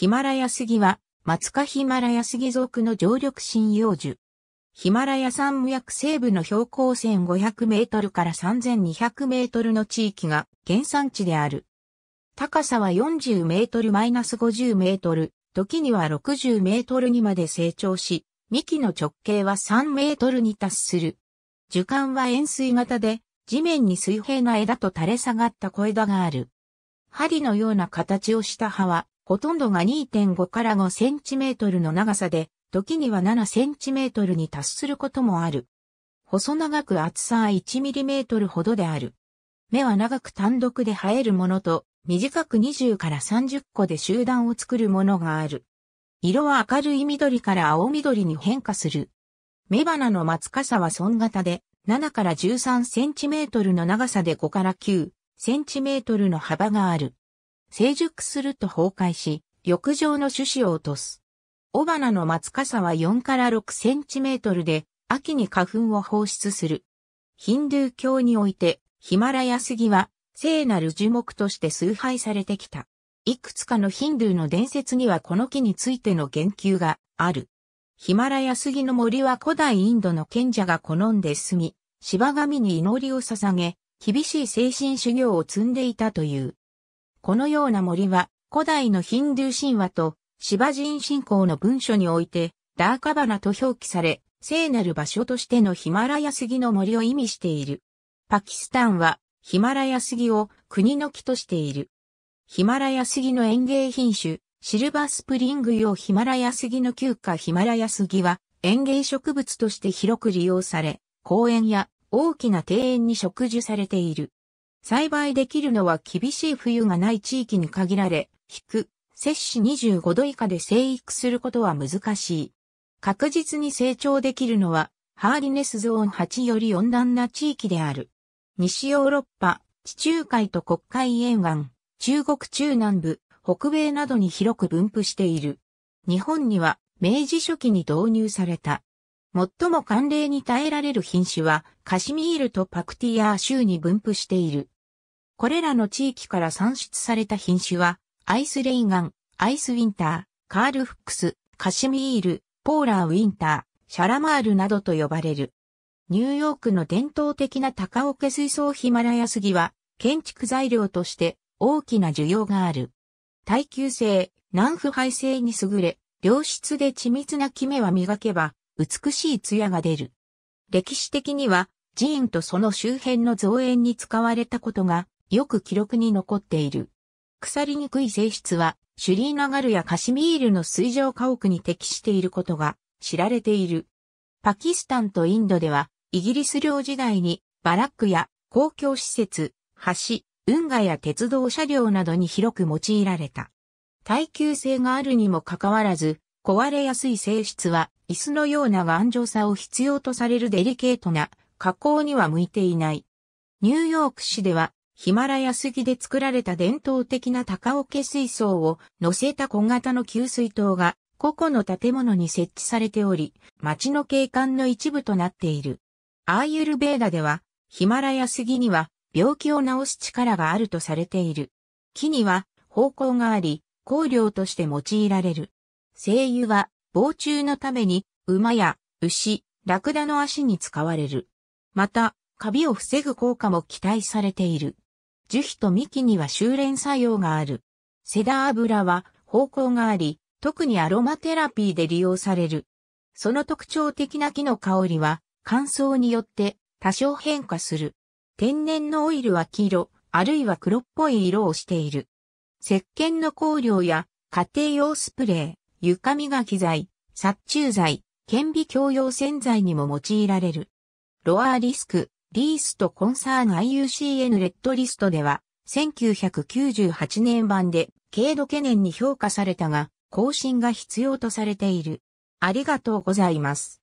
ヒマラヤ杉は、マツカヒマラヤ杉属の常緑針葉樹。ヒマラヤ山脈西部の標高1500メートルから3200メートルの地域が原産地である。高さは40メートルマイナス50メートル、時には60メートルにまで成長し、幹の直径は3メートルに達する。樹幹は円錐型で、地面に水平な枝と垂れ下がった小枝がある。針のような形をした葉は、ほとんどが2.5から5センチメートルの長さで、時には7センチメートルに達することもある。細長く厚さ1ミリメートルほどである。目は長く単独で生えるものと、短く20から30個で集団を作るものがある。色は明るい緑から青緑に変化する。目花の松かさは損型で、7から13センチメートルの長さで5から9センチメートルの幅がある。成熟すると崩壊し、浴場の種子を落とす。雄花の松傘は4から6センチメートルで、秋に花粉を放出する。ヒンドゥー教において、ヒマラヤ杉は、聖なる樹木として崇拝されてきた。いくつかのヒンドゥーの伝説にはこの木についての言及がある。ヒマラヤ杉の森は古代インドの賢者が好んで住み、芝神に祈りを捧げ、厳しい精神修行を積んでいたという。このような森は古代のヒンドゥー神話とシバ人信仰の文書においてダーカバナと表記され、聖なる場所としてのヒマラヤ杉の森を意味している。パキスタンはヒマラヤ杉を国の木としている。ヒマラヤ杉の園芸品種、シルバースプリング用ヒマラヤ杉の旧家ヒマラヤ杉は園芸植物として広く利用され、公園や大きな庭園に植樹されている。栽培できるのは厳しい冬がない地域に限られ、低、摂氏25度以下で生育することは難しい。確実に成長できるのは、ハーディネスゾーン8より温暖な地域である。西ヨーロッパ、地中海と国海沿岸、中国中南部、北米などに広く分布している。日本には明治初期に導入された最も寒冷に耐えられる品種は、カシミールとパクティアー州に分布している。これらの地域から産出された品種は、アイスレイガン、アイスウィンター、カールフックス、カシミール、ポーラーウィンター、シャラマールなどと呼ばれる。ニューヨークの伝統的な高桶水槽ヒマラヤ杉は、建築材料として大きな需要がある。耐久性、南腐敗性に優れ、良質で緻密なキメは磨けば、美しい艶が出る。歴史的には寺院とその周辺の造園に使われたことがよく記録に残っている。腐りにくい性質はシュリーナガルやカシミールの水上家屋に適していることが知られている。パキスタンとインドではイギリス領時代にバラックや公共施設、橋、運河や鉄道車両などに広く用いられた。耐久性があるにもかかわらず、壊れやすい性質は、椅子のような頑丈さを必要とされるデリケートな加工には向いていない。ニューヨーク市では、ヒマラヤ杉で作られた伝統的な高桶水槽を乗せた小型の給水塔が個々の建物に設置されており、街の景観の一部となっている。アーユルベーダでは、ヒマラヤ杉には病気を治す力があるとされている。木には方向があり、香料として用いられる。精油は、防虫のために、馬や牛、ラクダの足に使われる。また、カビを防ぐ効果も期待されている。樹皮と幹には修練作用がある。セダ油は、方向があり、特にアロマテラピーで利用される。その特徴的な木の香りは、乾燥によって多少変化する。天然のオイルは黄色、あるいは黒っぽい色をしている。石鹸の香料や家庭用スプレー、床磨き剤、殺虫剤、顕微鏡用洗剤にも用いられる。ロアーリスク、リースとコンサーン IUCN レッドリストでは、1998年版で軽度懸念に評価されたが、更新が必要とされている。ありがとうございます。